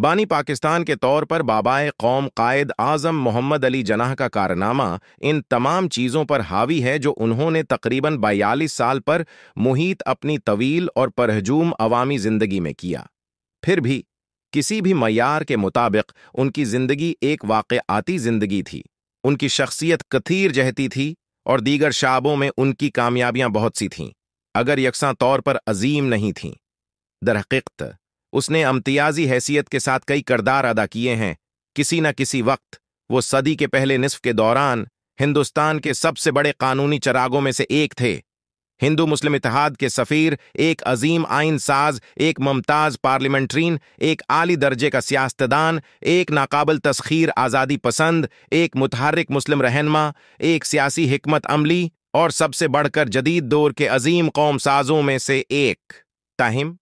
बानी पाकिस्तान के तौर पर बाबाए कौम कायद आजम मोहम्मद अली जनाह का कारनामा इन तमाम चीज़ों पर हावी है जो उन्होंने तकरीबन बयालीस साल पर मुहित अपनी तवील और परहजूम अवामी ज़िंदगी में किया फिर भी किसी भी मैार के मुताबिक उनकी ज़िंदगी एक वाकआती ज़िंदगी थी उनकी शख्सियत कथीर जहती थी और दीगर शाबों में उनकी कामयाबियां बहुत सी थीं अगर यकसा तौर पर अजीम नहीं थीं दरहकीकत उसने अम्तियाजी हैसियत के साथ कई करदार अदा किए हैं किसी न किसी वक्त वो सदी के पहले निसफ के दौरान हिंदुस्तान के सबसे बड़े कानूनी चरागों में से एक थे हिंदू मुस्लिम इतिहाद के सफ़ीर एक अजीम आइन साज एक मुमताज़ पार्लियामेंट्रीन एक आली दर्जे का सियासतदान एक नाकाबल तस्खीर आज़ादी पसंद एक मुतहरक मुस्लिम रहनमा एक सियासी हमत अमली और सबसे बढ़कर जदीद दौर के अजीम कौम साजों में से एक ताहिम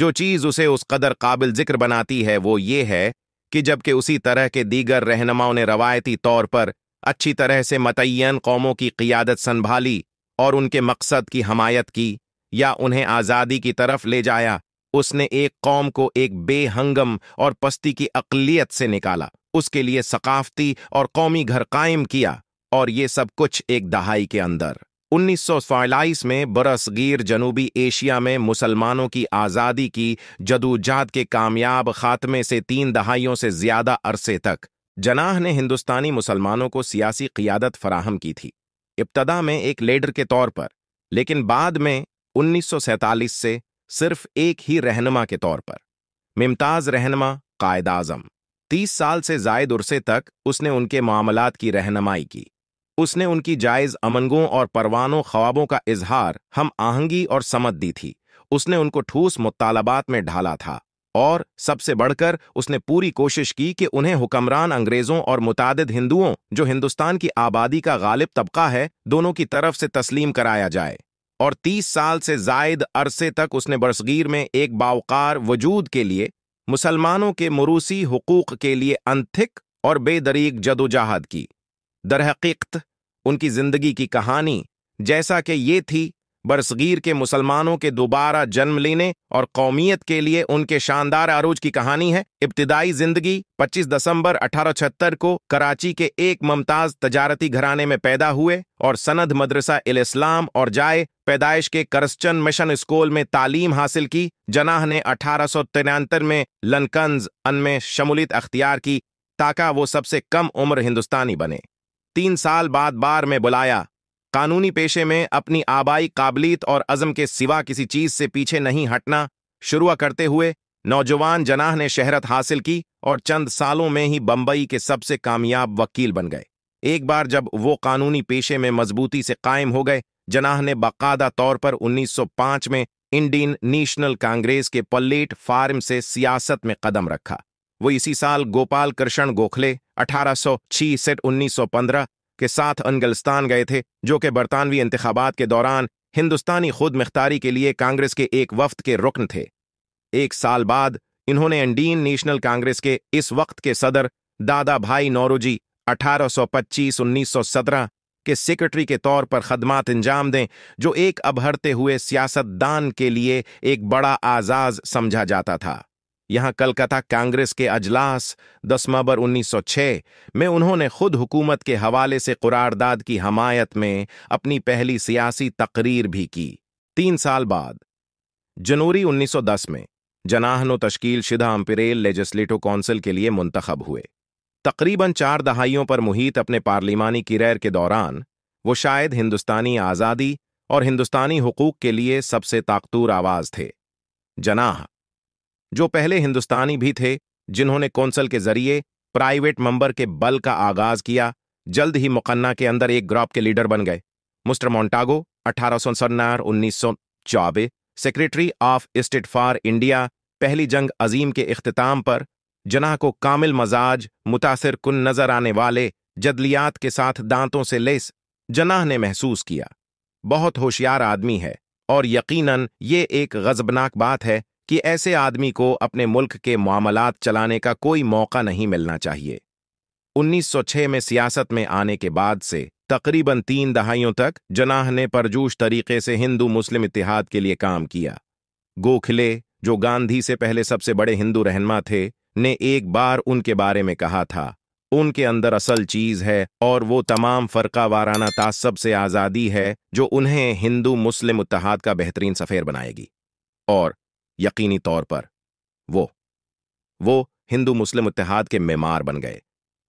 जो चीज़ उसे उस कदर काबिल जिक्र बनाती है वो ये है कि जबकि उसी तरह के दीगर रहनुमाओं ने रवायती तौर पर अच्छी तरह से मतयन कौमों की क़ियादत संभाली और उनके मकसद की हमायत की या उन्हें आज़ादी की तरफ ले जाया उसने एक कौम को एक बेहंगम और पस्ती की अकलीत से निकाला उसके लिए सकाफती और कौमी घर कायम किया और ये सब कुछ एक दहाई के अंदर उन्नीस में बरसगीर जनूबी एशिया में मुसलमानों की आज़ादी की जदोजहद के कामयाब खात्मे से तीन दहाइयों से ज़्यादा अरसे तक जनाह ने हिंदुस्तानी मुसलमानों को सियासी क़ियादत फराहम की थी इब्तदा में एक लीडर के तौर पर लेकिन बाद में 1947 से सिर्फ एक ही रहनमा के तौर पर मुमताज़ रहनमा कायद आज़म तीस साल से जायद उरसे तक उसने उनके मामलात की रहनमाई की उसने उनकी जायज अमनगों और परवानों ख्वाबों का इजहार हम आहंगी और समझ दी थी उसने उनको ठूस मुतालबात में ढाला था और सबसे बढ़कर उसने पूरी कोशिश की कि उन्हें हुक्मरान अंग्रेजों और मुताद हिंदुओं जो हिंदुस्तान की आबादी का गालिब तबका है दोनों की तरफ से तस्लीम कराया जाए और तीस साल से जायद अरसे तक उसने बरसगीर में एक बावकार वजूद के लिए मुसलमानों के मरूसी हकूक के लिए अनथिक और बेदरीक जदोजहद की दरहकीकत उनकी जिंदगी की कहानी जैसा कि ये थी बरसगीर के मुसलमानों के दोबारा जन्म लेने और कौमियत के लिए उनके शानदार आरूज की कहानी है इब्तदाई जिंदगी 25 दिसंबर अठारह को कराची के एक ममताज तजारती घराने में पैदा हुए और सनद मदरसा इल इस्लाम और जाए पैदाइश के करस्चन मिशन स्कूल में तालीम हासिल की जनाह ने अठारह में लनकंज अन में शमूलियत अख्तियार की ताका वो सबसे कम उम्र हिंदुस्तानी बने तीन साल बाद बार में बुलाया कानूनी पेशे में अपनी आबाई काबिलियत और अज़म के सिवा किसी चीज़ से पीछे नहीं हटना शुरू करते हुए नौजवान जनाह ने शहरत हासिल की और चंद सालों में ही बम्बई के सबसे कामयाब वकील बन गए एक बार जब वो कानूनी पेशे में मजबूती से कायम हो गए जनाह ने बाकायदा तौर पर 1905 में इंडियन नेशनल कांग्रेस के पल्लेट फार्म से सियासत में कदम रखा वो इसी साल गोपाल कृष्ण गोखले 1806 से 1915 के साथ अनगलस्तान गए थे जो कि बरतानवी इंतबात के दौरान हिंदुस्तानी खुद मुख्तारी के लिए कांग्रेस के एक वफ्त के रुकन थे एक साल बाद इन्होंने इंडियन नेशनल कांग्रेस के इस वक्त के सदर दादा भाई नौरोजी 1825-1917 के सेक्रेटरी के तौर पर खदमात अंजाम दें जो एक अबहरते हुए सियासतदान के लिए एक बड़ा आजाज समझा जाता था यहां कलकत्ता कांग्रेस के अजलास दसमाबर 1906 में उन्होंने खुद हुकूमत के हवाले से कुरारदाद की हमायत में अपनी पहली सियासी तकरीर भी की तीन साल बाद जनवरी 1910 में जनाहनो तश्कील शिदा अम्परेल लेजिस्लेटिव काउंसिल के लिए मुंतखब हुए तकरीबन चार दहाइयों पर मुहित अपने पार्लिमानी किरैर के दौरान वो शायद हिंदुस्तानी आज़ादी और हिंदुस्तानी हुकूक के लिए सबसे ताकतूर आवाज़ थे जनाह जो पहले हिंदुस्तानी भी थे जिन्होंने कौंसल के जरिए प्राइवेट मंबर के बल का आगाज किया जल्द ही मुकन्ना के अंदर एक ग्रॉप के लीडर बन गए मिस्टर मोन्टागो अठारह सौ उन्नीस सौ चौबे secretary of state for India पहली जंग अजीम के अख्ताम पर जनाह को कामिल मजाज मुतासर कुन नजर आने वाले जदलियात के साथ दांतों से लेस जनाह ने महसूस किया बहुत होशियार आदमी है और यकीनन ये एक गजबनाक बात है कि ऐसे आदमी को अपने मुल्क के मामला चलाने का कोई मौका नहीं मिलना चाहिए 1906 में सियासत में आने के बाद से तकरीबन तीन दहाइयों तक जनाह ने परजूश तरीके से हिंदू मुस्लिम इतिहाद के लिए काम किया गोखले जो गांधी से पहले सबसे बड़े हिंदू रहनमा थे ने एक बार उनके बारे में कहा था उनके अंदर असल चीज है और वो तमाम फरका वाराना तासब से आज़ादी है जो उन्हें हिंदू मुस्लिम उतहाद का बेहतरीन सफ़ेर बनाएगी और यकीनी तौर पर वो वो हिंदू मुस्लिम इतिहाद के मेमार बन गए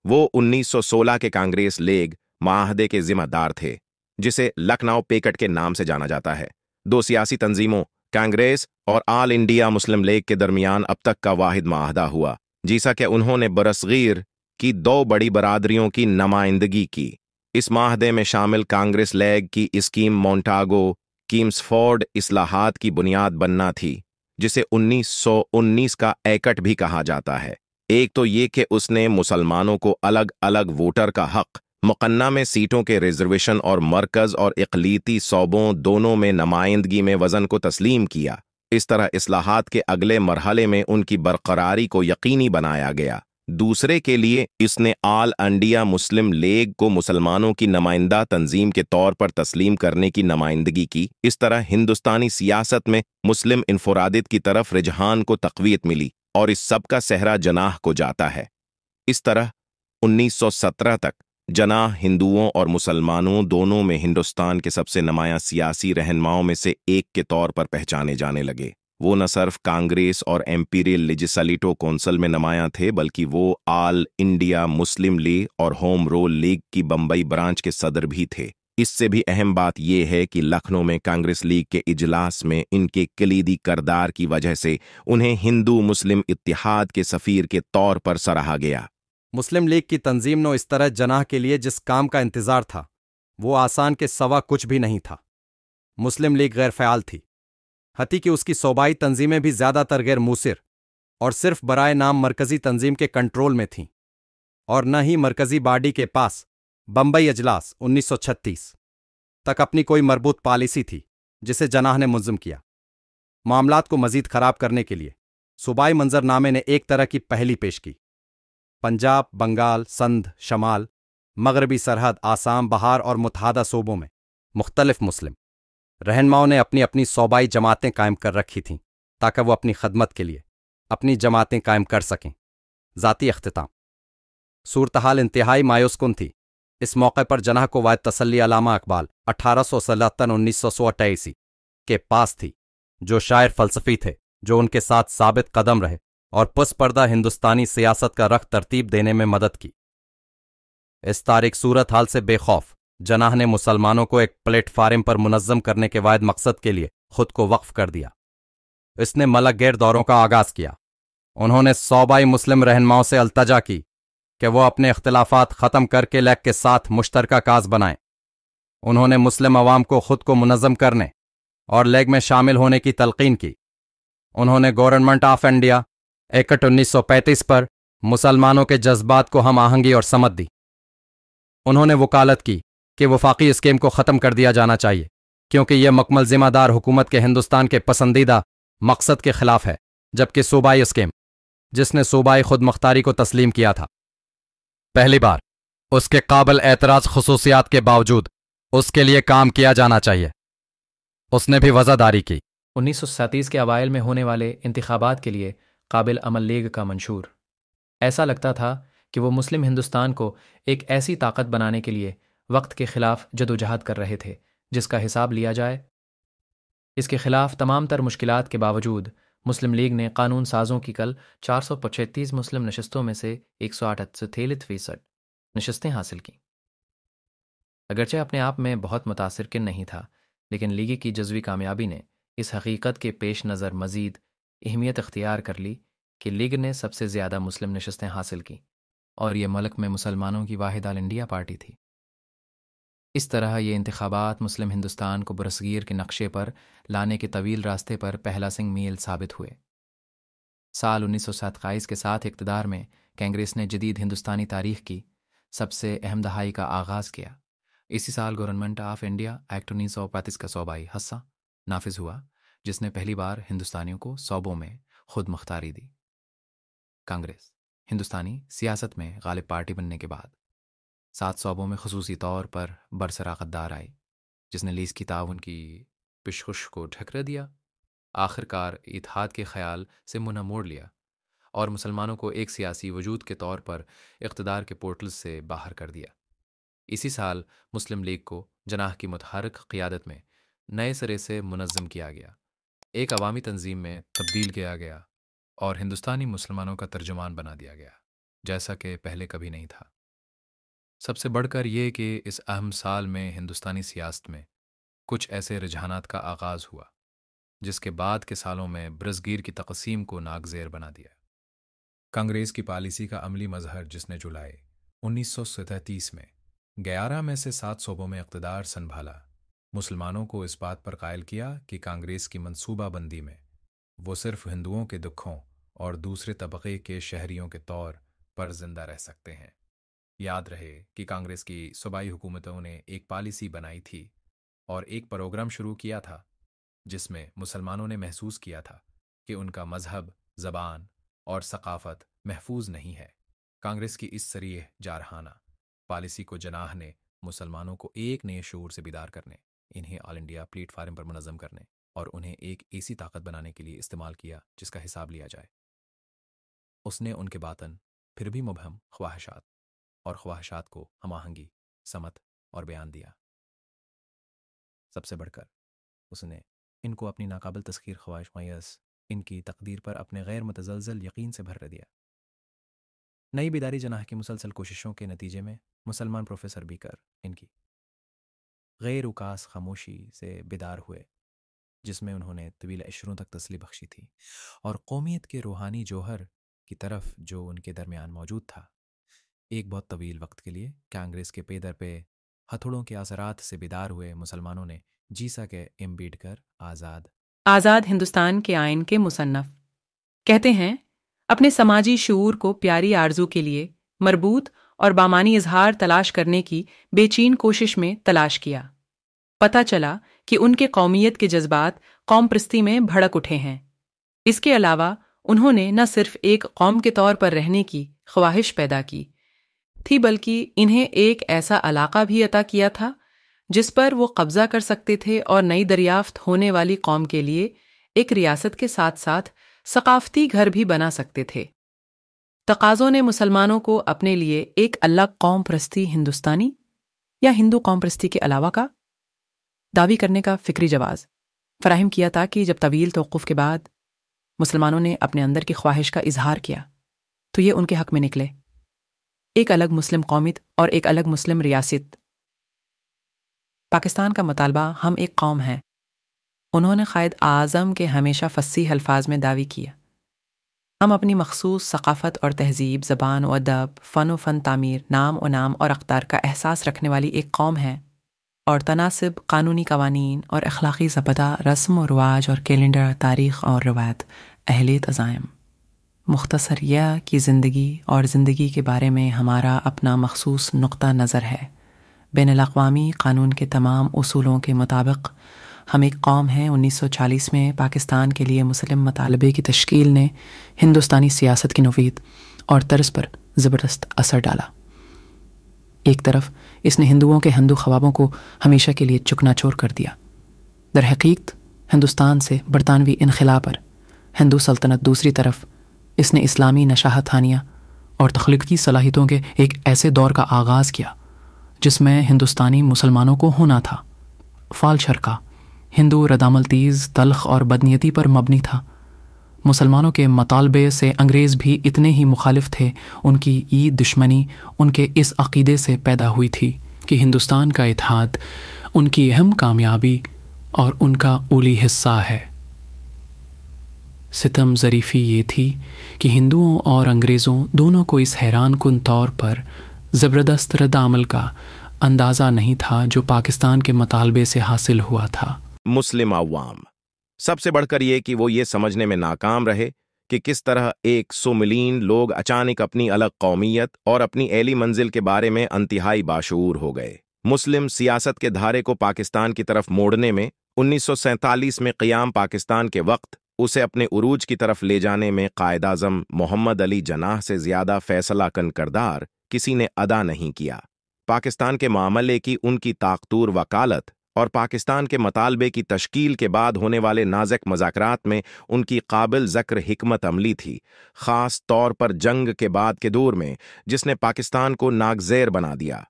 वो 1916 के कांग्रेस लेग माहदे के जिम्मेदार थे जिसे लखनऊ पेकट के नाम से जाना जाता है दो सियासी तंजीमों कांग्रेस और ऑल इंडिया मुस्लिम लीग के दरमियान अब तक का वाहिद माहदा हुआ जिसा कि उन्होंने बरसगीर की दो बड़ी बरादरियों की नुमाइंदगी की इस माहदे में शामिल कांग्रेस लेग की स्कीम मोन्टागो कीम्सफोर्ड इस्लाहात की बुनियाद बनना थी जिसे 1919 का एकट भी कहा जाता है एक तो ये कि उसने मुसलमानों को अलग अलग वोटर का हक मुकन्ना में सीटों के रिजर्वेशन और मरकज और इकलीती सौबों दोनों में नुमाइंदगी में वजन को तस्लीम किया इस तरह असलाहत के अगले मरहले में उनकी बरकरारी को यकीनी बनाया गया दूसरे के लिए इसने आल इंडिया मुस्लिम लीग को मुसलमानों की नुमाइंदा तंजीम के तौर पर तस्लीम करने की नुमाइंदगी की इस तरह हिंदुस्तानी सियासत में मुस्लिम इन्फरादित की तरफ रिझान को तकवीत मिली और इस सब का सहरा जनाह को जाता है इस तरह 1917 तक जनाह हिंदुओं और मुसलमानों दोनों में हिंदुस्तान के सबसे नमाया सियासी रहनुमाओं में से एक के तौर पर पहचाने जाने लगे वो न सिर्फ कांग्रेस और एम्पीरियल लेजिसलीटो कौंसल में नमाया थे बल्कि वो आल इंडिया मुस्लिम लीग और होम रोल लीग की बम्बई ब्रांच के सदर भी थे इससे भी अहम बात यह है कि लखनऊ में कांग्रेस लीग के इजलास में इनके कलीदी करदार की वजह से उन्हें हिंदू मुस्लिम इतिहाद के सफ़ीर के तौर पर सराहा गया मुस्लिम लीग की तंजीम ने इस तरह जनाह के लिए जिस काम का इंतज़ार था वो आसान के सवा कुछ भी नहीं था मुस्लिम लीग गैरफयाल थी हती कि उसकी सूबाई तंजीमें भी ज़्यादातर गैर मुसिर और सिर्फ बरए नाम मरकज़ी तंजीम के कंट्रोल में थीं और न ही मरकज़ी बाडी के पास बम्बई अजलास 1936 तक अपनी कोई मरबूत पॉलिसी थी जिसे जनाह ने मुंजम किया मामला को मजीद खराब करने के लिए सूबाई मंजरनामे ने एक तरह की पहली पेश की पंजाब बंगाल संध शमाल मगरबी सरहद आसाम बहार और मुतहदा सूबों में मुख्तलिफ मुस्लिम रहनमाओं ने अपनी अपनी सौबाई जमातें कायम कर रखी थीं ताकि वो अपनी खदमत के लिए अपनी जमातें कायम कर सकें ज़ाती अख्ताम सूरतहाल इंतहाई मायूसकुन थी इस मौके पर जनाह को वायद तसली अलामा अकबाल अठारह सौ उन्नीस सौ के पास थी जो शायर फलसफी थे जो उनके साथ साबित कदम रहे और पुष्पर्दा हिंदुस्तानी सियासत का रख तरतीब देने में मदद की इस तारीख सूरत हाल से बेखौफ जनाह ने मुसलमानों को एक प्लेटफार्म पर मुनज़म करने के वायद मकसद के लिए खुद को वक्फ कर दिया इसने मलगैर दौरों का आगाज किया उन्होंने सौबाई मुस्लिम रहनुमाओं से अल्तजा की कि वह अपने अख्तिलाफात ख़त्म करके लैक के साथ मुश्तरका काज बनाए उन्होंने मुस्लिम अवाम को खुद को मुनज़म करने और लेग में शामिल होने की तलकीन की उन्होंने गवर्नमेंट ऑफ इंडिया एकट 1935 पर मुसलमानों के जज्बात को हम आहंगी और समझ दी उन्होंने वकालत की कि वफाकी स्कीम को ख़त्म कर दिया जाना चाहिए क्योंकि यह मकमल जिम्मेदार हुकूमत के हिंदुस्तान के पसंदीदा मकसद के खिलाफ है जबकि सूबाई स्कीम जिसने सूबाई खुद मुख्तारी को तस्लीम किया था पहली बार उसके काबिल एतराज़ खसूसियात के बावजूद उसके लिए काम किया जाना चाहिए उसने भी वजादारी की उन्नीस के अवायल में होने वाले इंतबात के लिए काबिल अमल लीग का मंशूर ऐसा लगता था कि वो मुस्लिम हिंदुस्तान को एक ऐसी ताकत बनाने के लिए वक्त के खिलाफ जदोजहद कर रहे थे जिसका हिसाब लिया जाए इसके खिलाफ तमाम तर मुश्किल के बावजूद मुस्लिम लीग ने कानून साजों की कल चार सौ पचहत्तीस मुस्लिम नशस्तों में से एक सौ अठहत्तर फीसद नशस्तें हासिल की अगरचे अपने आप में बहुत मुतासर किन नहीं था लेकिन लीगी की जजवी कामयाबी ने इस हकीकत के पेश नज़र मजीद अहमियत अख्तियार कर ली कि लीग ने सबसे ज़्यादा मुस्लिम नशस्तें हासिल की और ये मलक में मुसलमानों की वाहिद आल इंडिया पार्टी थी इस तरह ये इंतबात मुस्लिम हिंदुस्तान को बुरसगीर के नक्शे पर लाने के तवील रास्ते पर पहला सिंह मील साबित हुए साल उन्नीस सौ सत्ताईस के साथ इकतदार में कांग्रेस ने जदीद हिंदुस्तानी तारीख की सबसे अहम दहाई का आगाज़ किया इसी साल गवर्नमेंट ऑफ इंडिया एक्ट उन्नीस सौ पैंतीस का सौबाई हस्सा नाफिज हुआ जिसने पहली बार हिंदुस्तानियों को सौबों में खुद मुख्तारी दी कांग्रेस हिंदुस्तानी सियासत में गालिब पार्टी बनने के बाद सात सौबों में खसूसी तौर पर बरसरा गद्दार आई जिसने लीस की ताउन की पिशखुश को ढकर दिया आखिरकार इतिहाद के ख्याल से मुना मोड़ लिया और मुसलमानों को एक सियासी वजूद के तौर पर इकतदार के पोर्टल से बाहर कर दिया इसी साल मुस्लिम लीग को जनाह की मुतहरक क़ियादत में नए सरे से मुनज़म किया गया एक अवामी तंजीम में तब्दील किया गया और हिंदुस्तानी मुसलमानों का तर्जुमान बना दिया गया जैसा कि पहले कभी नहीं था सबसे बढ़कर ये कि इस अहम साल में हिंदुस्तानी सियासत में कुछ ऐसे रुझानात का आगाज़ हुआ जिसके बाद के सालों में ब्रजगीर की तकसीम को नागजेर बना दिया कांग्रेस की पॉलिसी का अमली मजहर जिसने जुलाई उन्नीस सौ सैंतीस में ग्यारह में से सात सूबों में इकतदार संभाला मुसलमानों को इस बात पर कायल किया कि कांग्रेस की मनसूबाबंदी में वो सिर्फ हिंदुओं के दुखों और दूसरे तबके के शहरियों के तौर पर जिंदा रह सकते हैं याद रहे कि कांग्रेस की सूबाई हुकूमतों ने एक पॉलिसी बनाई थी और एक प्रोग्राम शुरू किया था जिसमें मुसलमानों ने महसूस किया था कि उनका मजहब जबान और सकाफत महफूज नहीं है कांग्रेस की इस सरीय जारहाना पॉलिसी को जनाह ने मुसलमानों को एक नए शोर से बिदार करने इन्हें ऑल इंडिया प्लेटफार्म पर मनजम करने और उन्हें एक ऐसी ताकत बनाने के लिए इस्तेमाल किया जिसका हिसाब लिया जाए उसने उनके बातन फिर भी मुबहम ख्वाहिशात और ख्वाहिशात को हमाहंगी समत और बयान दिया सबसे बढ़कर उसने इनको अपनी नाकाबिल तस्खीर ख्वाहिश मैस इनकी तकदीर पर अपने गैर मुतजलजल यकीन से भर दिया नई बेदारी जनाह की मुसलसल कोशिशों के नतीजे में मुसलमान प्रोफेसर बीकर इनकी गैर उकास खामोशी से बेदार हुए जिसमें उन्होंने तवील अशरों तक तसली बख्शी थी और कौमियत के रूहानी जौहर की तरफ जो उनके दरमियान मौजूद था एक बहुत तवील वक्त के लिए कांग्रेस के पेदर पे हथौड़ों के असरात से बेदार हुए मुसलमानों ने जीसा के एम्बीडकर आज़ाद आज़ाद हिंदुस्तान के आयन के मुसन्फ कहते हैं अपने समाजी शूर को प्यारी आरजू के लिए मरबूत और बामानी इजहार तलाश करने की बेचीन कोशिश में तलाश किया पता चला कि उनके कौमियत के जज्बात कौम प्रस्ती में भड़क उठे हैं इसके अलावा उन्होंने न सिर्फ एक कौम के तौर पर रहने की ख्वाहिश पैदा की थी बल्कि इन्हें एक ऐसा इलाका भी अता किया था जिस पर वो कब्जा कर सकते थे और नई दरियाफ्त होने वाली कौम के लिए एक रियासत के साथ साथ सकाफती घर भी बना सकते थे तकाज़ों ने मुसलमानों को अपने लिए एक अल्लाह कौम प्रस्ती हिंदुस्तानी या हिंदू कौम प्रस्ती के अलावा का दावी करने का फ़िक्री जवाज़ फराहम किया था कि जब तवील तोक़ुफ़ के बाद मुसलमानों ने अपने अंदर की ख्वाहिश का इजहार किया तो ये उनके हक में निकले एक अलग मुस्लिम कौमित और एक अलग मुस्लिम रियासत पाकिस्तान का मतालबा हम एक कौम हैं उन्होंने क़ायद आज़म के हमेशा फसी अल्फाज में दावी किया हम अपनी मखसूस सकाफ़त और तहज़ीब ज़बान व अदब फ़न व फ़न तामीर नाम व नाम और अख्तार का एहसास रखने वाली एक कौम है और तनासिब कानूनी कवानी और अखलाक़ी ज़बदा रस्म व रवाज और कैलेंडर तारीख़ और रवायत अहलियत अज़ायम मुख्तसर यह कि ज़िंदगी और ज़िंदगी के बारे में हमारा अपना मखसूस नक़ नज़र है बैन अवी क़ानून के तमाम असूलों के मुताबिक हम एक कौम हैं 1940 में पाकिस्तान के लिए मुस्लिम मतालबे की तश्कील ने हिंदुस्तानी सियासत की नवीद और तर्ज पर ज़बरदस्त असर डाला एक तरफ इसने हिंदुओं के हिंदू ख्वाबों को हमेशा के लिए चुकना चोर कर दिया दरहकीकत हिंदुस्तान से बरतानवी इनखिला पर हिंदू सल्तनत दूसरी तरफ इसने इस्लामी नशाहत थानिया और तख्लीकी सलाहितों के एक ऐसे दौर का आगाज़ किया जिसमें हिंदुस्तानी मुसलमानों को होना था फाल शरका हिंदू रदामलतीज़ तलख और बदनीति पर मबनी था मुसलमानों के मतालबे से अंग्रेज़ भी इतने ही मुखालिफ थे उनकी ई दुश्मनी उनके इस अकीदे से पैदा हुई थी कि हिंदुस्तान का इतिहाद उनकी अहम कामयाबी और उनका उली हिस्सा है सितम ज़रीफ़ी ये थी कि हिंदुओं और अंग्रेज़ों दोनों को इस हैरान कन तौर पर ज़बरदस्त रदामल का अंदाज़ा नहीं था जो पाकिस्तान के मतालबे से हासिल हुआ था मुस्लिम अवाम सबसे बढ़कर ये कि वो ये समझने में नाकाम रहे कि किस तरह एक सौ मिलीन लोग अचानक अपनी अलग कौमियत और अपनी एली मंजिल के बारे में अंतहाई बाशूर हो गए मुस्लिम सियासत के धारे को पाकिस्तान की तरफ मोड़ने में 1947 में क्याम पाकिस्तान के वक्त उसे अपने उरूज की तरफ ले जाने में कायद अजम मोहम्मद अली जनाह से ज्यादा फैसला कन करदार किसी ने अदा नहीं किया पाकिस्तान के मामले की उनकी ताकतूर वकालत और पाकिस्तान के मतालबे की तश्कील के बाद होने वाले नाजक मजाकरात में उनकी काबिल जक्र हमत अमली थी ख़ास तौर पर जंग के बाद के दौर में जिसने पाकिस्तान को नागजैर बना दिया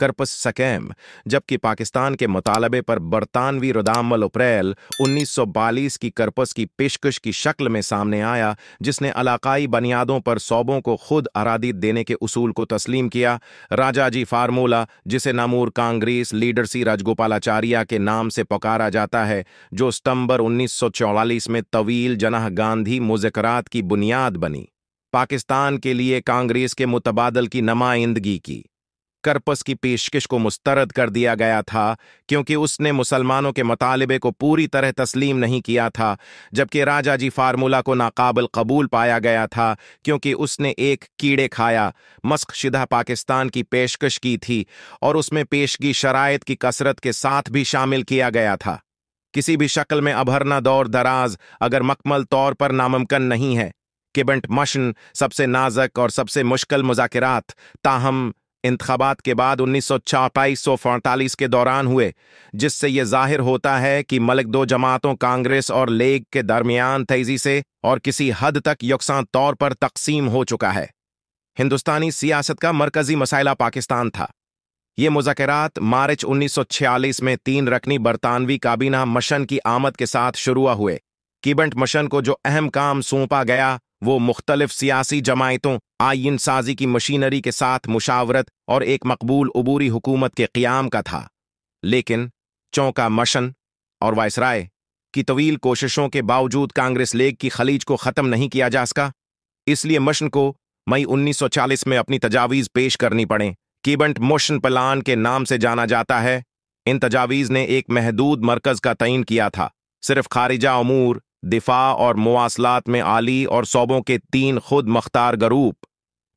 करपस सकैम जबकि पाकिस्तान के मुतालबे पर बरतानवी रुदामल अप्रैल 1942 की करपस की पेशकश की शक्ल में सामने आया जिसने अलाकाई बुनियादों पर सौबों को खुद अरादी देने के उसूल को तस्लीम किया राजा जी फार्मूला जिसे नामूर कांग्रेस लीडर सी राजगोपालाचार्य के नाम से पुकारा जाता है जो सितंबर चौवालीस में तवील जनाह गांधी मुजकरात की बुनियाद बनी पाकिस्तान के लिए कांग्रेस के मुतबादल की नमाइंदगी की करपस की पेशकश को मुस्तरद कर दिया गया था क्योंकि उसने मुसलमानों के मतालबे को पूरी तरह तस्लीम नहीं किया था जबकि राजा जी फार्मूला को नाकाबल कबूल पाया गया था क्योंकि उसने एक कीड़े खाया मस्क शिदा पाकिस्तान की पेशकश की थी और उसमें पेशगी शराय की कसरत के साथ भी शामिल किया गया था किसी भी शक्ल में अभरना दौर दराज अगर मकमल तौर पर नामुमकन नहीं है किबंट मशन सबसे नाजक और सबसे मुश्किल मुजाकिरात ताहम इंतबात के बाद उन्नीस सौ फौतालीस के दौरान हुए जिससे यह जाहिर होता है कि मलिक दो जमातों कांग्रेस और लेग के दरमियान तेजी से और किसी हद तक यकसा तौर पर तकसीम हो चुका है हिंदुस्तानी सियासत का मरकजी मसाइला पाकिस्तान था ये मुजात मार्च 1946 में तीन रकनी बरतानवी काबीना मशन की आमद के साथ शुरू हुए कीबंट मशन को जो अहम काम सौंपा गया वो मुख्तलिफ सियासी जमायतों आइन साजी की मशीनरी के साथ मुशावरत और एक मकबूल अबूरी हुकूमत के क्याम का था लेकिन चौंका मशन और वायसराय की तवील कोशिशों के बावजूद कांग्रेस लेग की खलीज को ख़त्म नहीं किया जा सका इसलिए मशन को मई 1940 में अपनी तजावीज़ पेश करनी पड़े कीबंट मोशन प्लान के नाम से जाना जाता है इन तजावीज़ ने एक महदूद मरकज़ का तयन किया था सिर्फ खारिजा अमूर दिफा और मुआसलात में आली और सोबों के तीन खुद मख्तार गरूप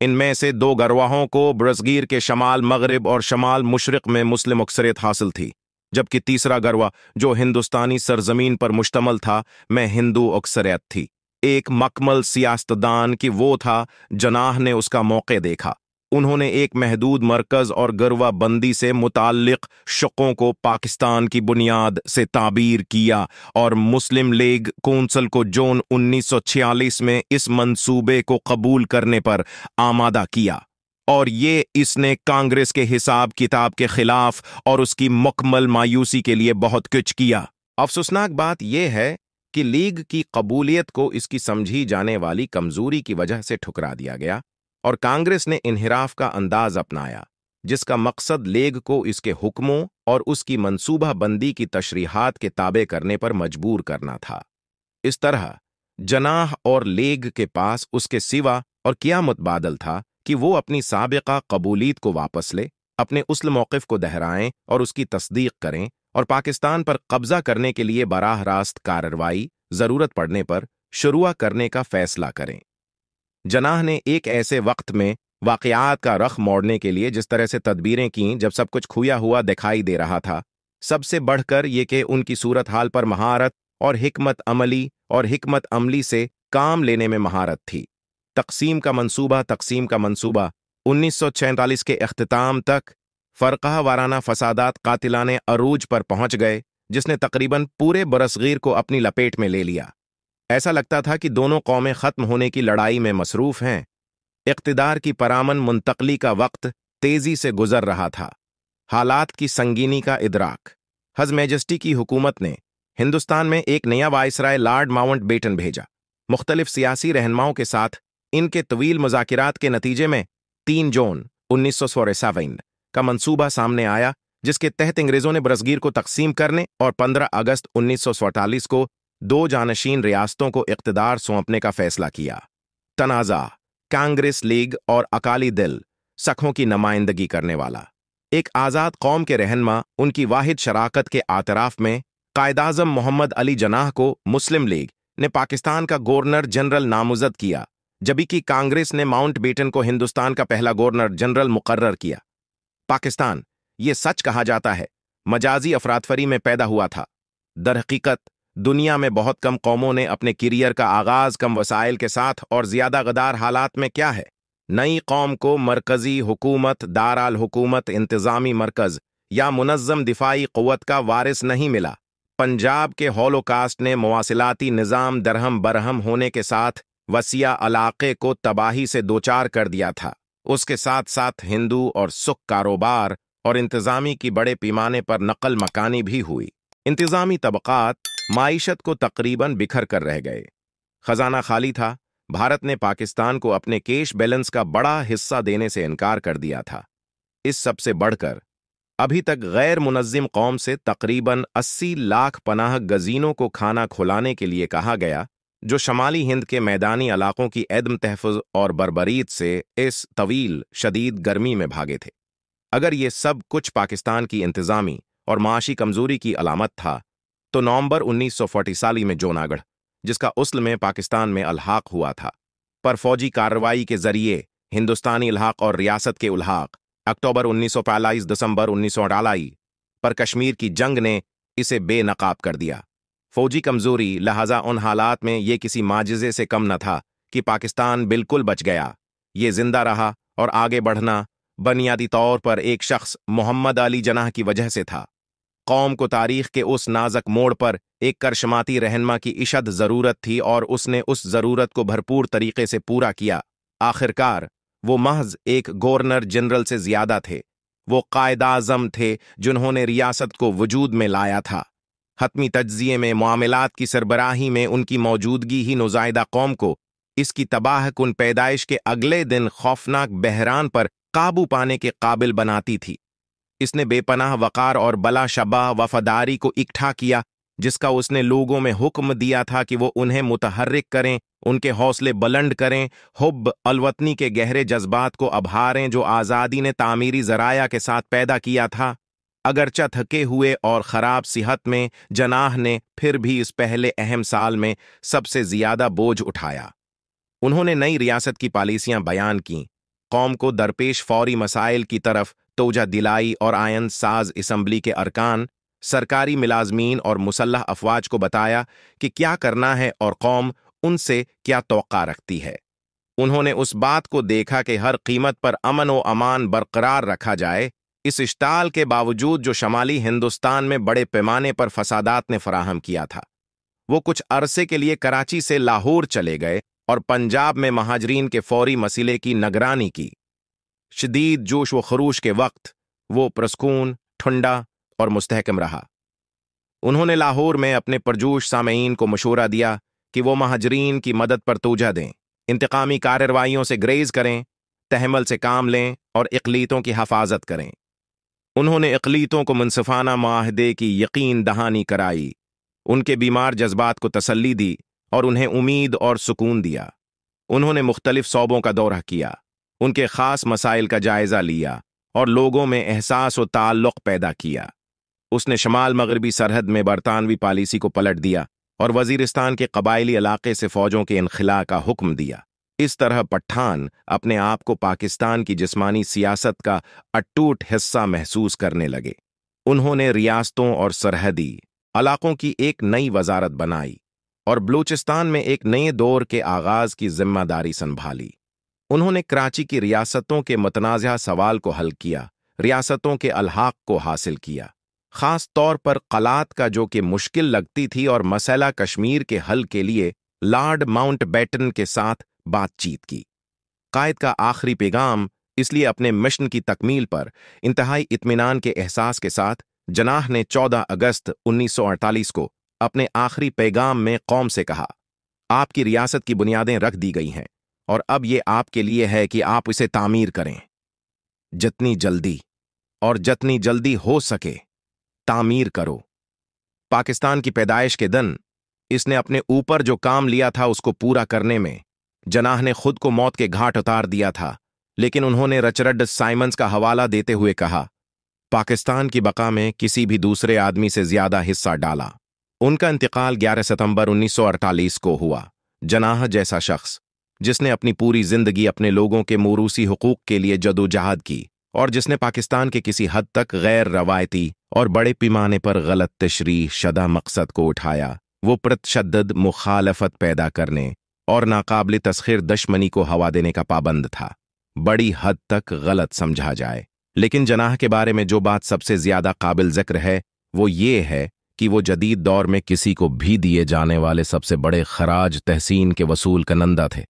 इनमें से दो गरवाहों को ब्रसगीर के शमाल मगरब और शमाल मशरक में मुस्लिम अक्सरियत हासिल थी जबकि तीसरा गरवा जो हिंदुस्तानी सरजमीन पर मुश्तमल था में हिंदू अक्सरियत थी एक मकमल सियासतदान की वो था जनाह ने उसका मौके देखा उन्होंने एक महदूद मरकज़ और गरवा बंदी से मुतक़ शकों को पाकिस्तान की बुनियाद से ताबीर किया और मुस्लिम लीग कौंसल को जून 1946 में इस मंसूबे को कबूल करने पर आमादा किया और ये इसने कांग्रेस के हिसाब किताब के खिलाफ और उसकी मुकमल मायूसी के लिए बहुत कुछ किया अफसोसनाक बात यह है कि लीग की कबूलियत को इसकी समझी जाने वाली कमजोरी की वजह से ठुकरा दिया गया और कांग्रेस ने इनहराफ का अंदाज अपनाया जिसका मकसद लेग को इसके हुक्मों और उसकी मनसूबाबंदी की तशरीहत के ताबे करने पर मजबूर करना था इस तरह जनाह और लेग के पास उसके सिवा और क्या मुतबादल था कि वो अपनी सबका कबूलीत को वापस ले अपने उसल मौक़ को दहराएं और उसकी तस्दीक करें और पाकिस्तान पर कब्जा करने के लिए बराह रास्त कार्रवाई जरूरत पड़ने पर शुरुआ करने का फैसला करें जनाह ने एक ऐसे वक्त में वाकयात का रख मोड़ने के लिए जिस तरह से तदबीरें कं जब सब कुछ खुया हुआ दिखाई दे रहा था सबसे बढ़कर ये कि उनकी सूरत हाल पर महारत और हमत अमली और हमत अमली से काम लेने में महारत थी तकसीम का मनसूबा तकसीम का सौ 1947 के अख्ताम तक फ़रका वाराना फसादात कातिलान अरूज पर पहुंच गए जिसने तकरीबन पूरे बरसगीर को अपनी लपेट में ले लिया ऐसा लगता था कि दोनों कौमें खत्म होने की लड़ाई में मसरूफ हैं इकतदार की परामन मुंतकली का वक्त तेजी से गुजर रहा था हालात की संगीनी का इदराक हज मेजस्टी की हुकूमत ने हिंदुस्तान में एक नया वायसराय लार्ड माउंट बेटन भेजा मुख्तलिफ सियासी रहनमाओं के साथ इनके तवील मुजाकिरात के नतीजे में तीन जून उन्नीस सौ का मनसूबा सामने आया जिसके तहत अंग्रेजों ने ब्रसगीर को तकसीम करने और 15 अगस्त उन्नीस को दो जानशीन रियासतों को इकतदार सौंपने का फैसला किया तनाज़ा कांग्रेस लीग और अकाली दल सखों की नुमाइंदगी करने वाला एक आज़ाद कौम के रहनमा उनकी वाहिद शराकत के आतराफ़ में कायदाजम मोहम्मद अली जनाह को मुस्लिम लीग ने पाकिस्तान का गवर्नर जनरल नामजद किया जबकि कांग्रेस ने माउंट बेटन को हिंदुस्तान का पहला गवर्नर जनरल मुकर्र किया पाकिस्तान ये सच कहा जाता है मजाजी अफरातफरी में पैदा हुआ था दरहकीकत दुनिया में बहुत कम कौमों ने अपने करियर का आगाज कम वसाइल के साथ और ज्यादा गदार हालात में क्या है नई कौम को मरकजी हुकूमत दाराल हुकूमत इंतजामी मरकज या मुनज़म दिफाई क़वत का वारिस नहीं मिला पंजाब के हॉलोकास्ट ने मवासिलाती निज़ाम दरहम बरहम होने के साथ वसिया इलाके को तबाही से दोचार कर दिया था उसके साथ साथ हिंदू और सुख कारोबार और इंतज़ामी की बड़े पैमाने पर नकल मकानी भी हुई इंतज़ामी तबक़ात मीशत को तकरीबन बिखर कर रह गए खजाना खाली था भारत ने पाकिस्तान को अपने केश बैलेंस का बड़ा हिस्सा देने से इनकार कर दिया था इस सबसे बढ़कर अभी तक गैर मुनज़म कौम से तकरीबन 80 लाख पनाह गजीनों को खाना खुलाने के लिए कहा गया जो शमाली हिंद के मैदानी इलाकों की एदम तहफ़ और बरबरीत से इस तवील शदीद गर्मी में भागे थे अगर ये सब कुछ पाकिस्तान की इंतज़ामी और माशी कमजोरी की अलामत था तो नवंबर 1940 में जोनागढ़ जिसका उस्ल में पाकिस्तान में अलहाक हुआ था पर फौजी कार्रवाई के जरिए हिंदुस्तानी अल्हाक और रियासत के उलहाक अक्टूबर उन्नीस सौ दिसंबर उन्नीस सौ पर कश्मीर की जंग ने इसे बेनकाब कर दिया फौजी कमजोरी लिहाजा उन हालात में ये किसी माजजे से कम न था कि पाकिस्तान बिल्कुल बच गया ये जिंदा रहा और आगे बढ़ना बुनियादी तौर पर एक शख्स मोहम्मद अली जनाह की वजह से था कौम को तारीख के उस नाजक मोड़ पर एक करशमाती रहनमा की इशद ज़रूरत थी और उसने उस ज़रूरत को भरपूर तरीके से पूरा किया आखिरकार वो महज एक गवर्नर जनरल से ज्यादा थे वो कायदाजम थे जिन्होंने रियासत को वजूद में लाया था हतमी तजिए में मामलात की सरबराही में उनकी मौजूदगी ही नुजायदा कौम को इसकी तबाह कन पैदाइश के अगले दिन खौफनाक बहरान पर काबू पाने के काबिल बनाती थी इसने बेपनाह वकार और बला शबा वफादारी को इकट्ठा किया जिसका उसने लोगों में हुक्म दिया था कि वो उन्हें मुतहरक करें उनके हौसले बुलंद करें हुब अलवतनी के गहरे जज्बात को अभारें जो आज़ादी ने तामीरी जराया के साथ पैदा किया था अगरचा थके हुए और ख़राब सेहत में जनाह ने फिर भी इस पहले अहम साल में सबसे ज़्यादा बोझ उठाया उन्होंने नई रियासत की पॉलिसियां बयान कं कौम को दरपेश फौरी मसाइल की तरफ तोजा दिलाई और आयन साज इसम्बली के अरकान सरकारी मिलाजमीन और मुसल्ह अफवाज को बताया कि क्या करना है और कौम उनसे क्या तो रखती है उन्होंने उस बात को देखा कि हर कीमत पर अमन व अमान बरकरार रखा जाए इस इश्ताल के बावजूद जो शमाली हिंदुस्तान में बड़े पैमाने पर फसादात ने फराहम किया था वो कुछ अरसे के लिए कराची से लाहौर चले गए और पंजाब में महाजरीन के फौरी मसीले की निगरानी की शदीद जोश व खरूश के वक्त वो प्रसकून ठंडा और मुस्तकम रहा उन्होंने लाहौर में अपने परजोश सामीन को मशूरा दिया कि वो महाजरीन की मदद पर तोजा दें इंतकामी कार्रवाइयों से ग्रेज करें तहमल से काम लें और अकलीतों की हफाजत करें उन्होंने अकलीतों को मुनसफाना माहदे की यकीन दहानी कराई उनके बीमार जज्बात को तसली दी और उन्हें उम्मीद और सुकून दिया उन्होंने मुख्तलिफ सौबों का दौरा किया उनके खास मसाइल का जायजा लिया और लोगों में एहसास और ताल्लुक पैदा किया उसने शमाल मगरबी सरहद में बरतानवी पॉलिसी को पलट दिया और वजीरिस्तान के कबायली इलाके से फौजों के इनखिला का हुक्म दिया इस तरह पठान अपने आप को पाकिस्तान की जिस्मानी सियासत का अटूट हिस्सा महसूस करने लगे उन्होंने रियासतों और सरहदी इलाकों की एक नई वजारत बनाई और बलूचिस्तान में एक नए दौर के आगाज की जिम्मेदारी संभाली उन्होंने कराची की रियासतों के मतनाज़ा सवाल को हल किया रियासतों के अलहाक को हासिल किया खास तौर पर कलात का जो कि मुश्किल लगती थी और मसैला कश्मीर के हल के लिए लॉर्ड माउंट बैटन के साथ बातचीत की कायद का आखिरी पैगाम इसलिए अपने मिशन की तकमील पर इंतहाई इतमान के एहसास के साथ जनाह ने 14 अगस्त 1948 को अपने आखिरी पैगाम में कौम से कहा आपकी रियासत की बुनियादें रख दी गई हैं और अब ये आपके लिए है कि आप इसे तामीर करें जितनी जल्दी और जितनी जल्दी हो सके तामीर करो पाकिस्तान की पैदाइश के दिन इसने अपने ऊपर जो काम लिया था उसको पूरा करने में जनाह ने खुद को मौत के घाट उतार दिया था लेकिन उन्होंने रचरड साइमंस का हवाला देते हुए कहा पाकिस्तान की बका में किसी भी दूसरे आदमी से ज्यादा हिस्सा डाला उनका इंतकाल 11 सितंबर 1948 को हुआ जनाह जैसा शख्स जिसने अपनी पूरी जिंदगी अपने लोगों के मोरूसी हकूक के लिए जदोजहद की और जिसने पाकिस्तान के किसी हद तक गैर रवायती और बड़े पैमाने पर गलत तशरी शदा मकसद को उठाया वो प्रतिशद मुखालफत पैदा करने और नाकबले तस्खिर दशमनी को हवा देने का पाबंद था बड़ी हद तक गलत समझा जाए लेकिन जनाह के बारे में जो बात सबसे ज्यादा काबिल जिक्र है वो ये है कि वो जदीद दौर में किसी को भी दिए जाने वाले सबसे बड़े खराज तहसीन के वसूल का नंदा थे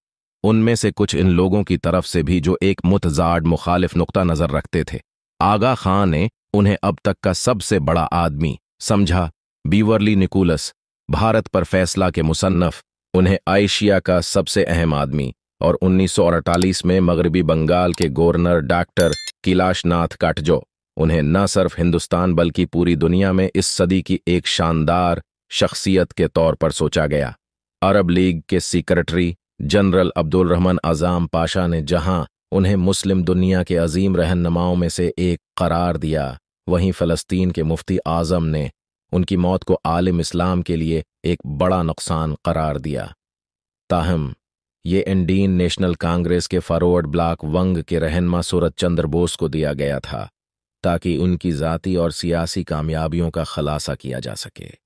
उनमें से कुछ इन लोगों की तरफ से भी जो एक मुतजाड मुखालिफ नुकता नज़र रखते थे आगा खां ने उन्हें अब तक का सबसे बड़ा आदमी समझा बीवरली निकोलस भारत पर फैसला के मुसन्फ उन्हें आइशिया का सबसे अहम आदमी और 1948 में मगरबी बंगाल के गवर्नर डॉक्टर किलाशनाथ काटजो उन्हें न सिर्फ हिंदुस्तान बल्कि पूरी दुनिया में इस सदी की एक शानदार शख्सियत के तौर पर सोचा गया अरब लीग के secretary general Abdul Rahman Azzam Pasha ने जहां उन्हें मुस्लिम दुनिया के अजीम रहनुमाओं में से एक करार दिया वहीं फ़लस्तीन के मुफ्ती आज़म ने उनकी मौत को आलिम इस्लाम के लिए एक बड़ा नुकसान करार दिया ताहम ये इंडियन नेशनल कांग्रेस के फॉरवर्ड ब्लॉक वंग के रहनमा सूरज चंद्र बोस को दिया गया था ताकि उनकी जाति और सियासी कामयाबियों का ख़ुलासा किया जा सके